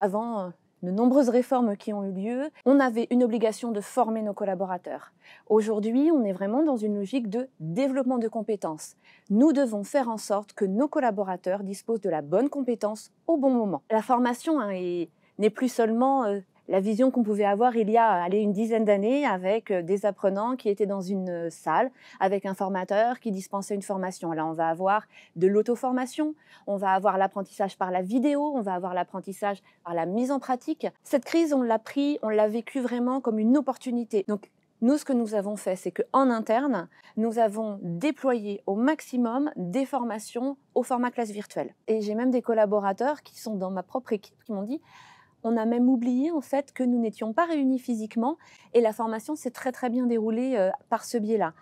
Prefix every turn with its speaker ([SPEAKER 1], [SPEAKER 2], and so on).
[SPEAKER 1] Avant euh, de nombreuses réformes qui ont eu lieu, on avait une obligation de former nos collaborateurs. Aujourd'hui, on est vraiment dans une logique de développement de compétences. Nous devons faire en sorte que nos collaborateurs disposent de la bonne compétence au bon moment. La formation hein, n'est plus seulement euh, la vision qu'on pouvait avoir il y a allez, une dizaine d'années avec euh, des apprenants qui étaient dans une euh, salle avec un formateur qui dispensait une formation. Là, on va avoir de l'auto-formation, on va avoir l'apprentissage par la vidéo, on va avoir l'apprentissage par la mise en pratique. Cette crise, on l'a pris, on l'a vécu vraiment comme une opportunité. Donc, nous, ce que nous avons fait, c'est qu'en interne, nous avons déployé au maximum des formations au format classe virtuelle. Et j'ai même des collaborateurs qui sont dans ma propre équipe qui m'ont dit on a même oublié en fait que nous n'étions pas réunis physiquement et la formation s'est très très bien déroulée euh, par ce biais-là.